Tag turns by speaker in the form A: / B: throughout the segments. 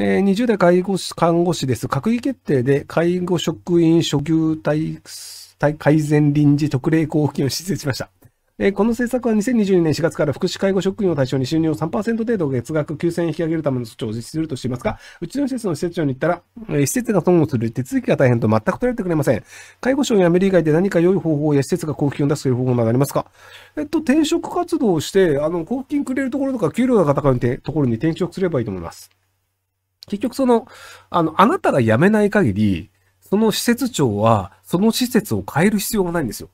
A: え、20代介護士、看護師です。閣議決定で、介護職員処遇対改善臨時特例交付金を施設しました。えこの政策は2022年4月から福祉介護職員を対象に収入を3%程度月額9000円引き上げるための措置を実施するとしていますが、うちの施設の施設長に行ったら、え施設が損をする手続きが大変と全く取られてくれません。介護士を辞める以外で何か良い方法や施設が交付金を出すという方法などありますかえっと、転職活動をして、あの、交付金くれるところとか、給料が高いところに転職すればいいと思います。結局その、あの、あなたが辞めない限り、その施設長は、その施設を変える必要がないんですよ。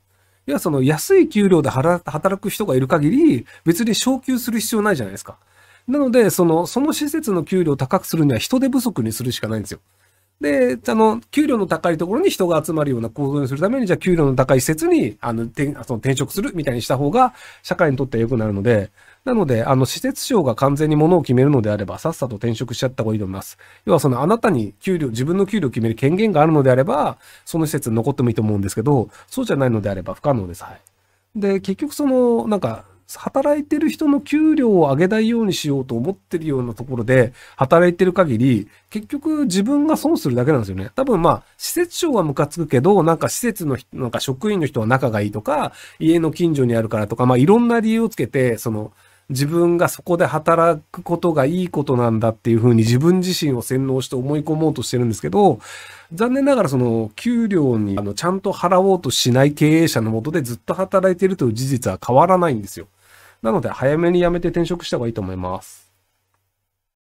A: いや、その安い給料で働く人がいる限り、別に昇給する必要ないじゃないですか。なので、その、その施設の給料を高くするには人手不足にするしかないんですよ。で、あの、給料の高いところに人が集まるような構造にするために、じゃあ給料の高い施設に、あの、転その転職するみたいにした方が、社会にとっては良くなるので、なので、あの、施設長が完全にものを決めるのであれば、さっさと転職しちゃった方がいいと思います。要は、その、あなたに給料、自分の給料を決める権限があるのであれば、その施設に残ってもいいと思うんですけど、そうじゃないのであれば不可能です。はい。で、結局その、なんか、働いてる人の給料を上げないようにしようと思ってるようなところで働いてる限り、結局自分が損するだけなんですよね。多分まあ、施設長はムカつくけど、なんか施設の、なんか職員の人は仲がいいとか、家の近所にあるからとか、まあいろんな理由をつけて、その、自分がそこで働くことがいいことなんだっていうふうに自分自身を洗脳して思い込もうとしてるんですけど、残念ながらその給料にあのちゃんと払おうとしない経営者のもとでずっと働いてるという事実は変わらないんですよ。なので、早めに辞めて転職した方がいいと思います。